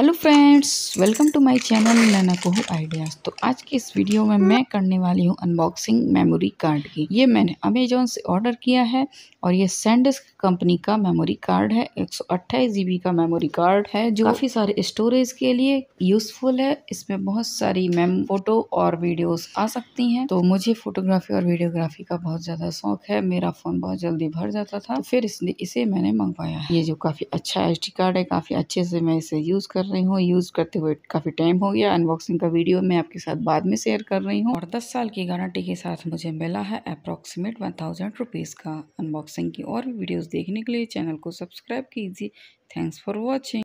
hello friends welcome to my channel Naina कोहू ideas तो आज की इस वीडियो में मैं करने वाली हूँ अनबॉक्सिंग मेमोरी कार्ड की ये मैंने अमेजोन से ऑर्डर किया है और ये सेंडस कंपनी का मेमोरी कार्ड है एक सौ का मेमोरी कार्ड है जो काफ़ी सारे स्टोरेज के लिए यूज़फुल है इसमें बहुत सारी मेम फोटो और वीडियोज आ सकती हैं तो मुझे फोटोग्राफी और वीडियोग्राफी का बहुत ज़्यादा शौक है मेरा फ़ोन बहुत जल्दी भर जाता था तो फिर इसलिए इसे मैंने मंगवाया ये जो काफ़ी अच्छा एच कार्ड है काफ़ी अच्छे से मैं इसे यूज़ कर रही हूँ यूज़ करते हुए काफ़ी टाइम हो गया अनबॉक्सिंग का वीडियो मैं आपके साथ बाद में शेयर कर रही हूँ और 10 साल की गारंटी के साथ मुझे मिला है अप्रॉक्सीमेट वन थाउजेंड रुपीज़ का अनबॉक्सिंग की और भी वीडियोज़ देखने के लिए चैनल को सब्सक्राइब कीजिए थैंक्स फॉर वॉचिंग